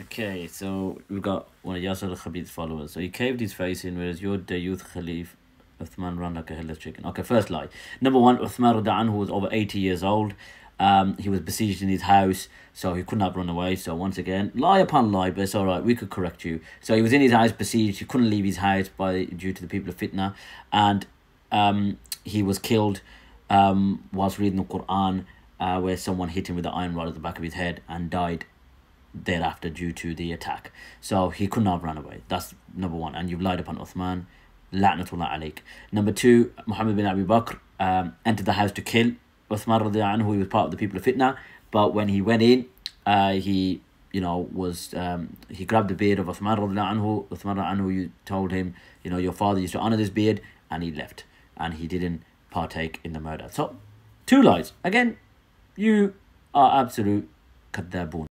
Okay, so we've got one of Yasser al Khabib's followers. So he caved his face in, whereas your youth Khalif Uthman ran like a headless chicken. Okay, first lie. Number one, Uthman Rada'an, who was over 80 years old, um, he was besieged in his house, so he could not run away. So once again, lie upon lie, but it's all right. We could correct you. So he was in his house, besieged. He couldn't leave his house by due to the people of fitna, and um, he was killed um, whilst reading the Quran, uh, where someone hit him with an iron rod at the back of his head and died thereafter due to the attack. So he could not have run away. That's number one. And you've lied upon Uthman. La'natullah alayk. Number two, Muhammad bin Abi Bakr um, entered the house to kill Uthman al anhu. He was part of the people of Fitna. But when he went in, uh, he, you know, was, um, he grabbed the beard of Uthman radiallahu anhu. Uthman radiallahu anhu you told him, you know, your father used to honor this beard. And he left. And he didn't partake in the murder. So, two lies. Again, you are absolute kaddabun.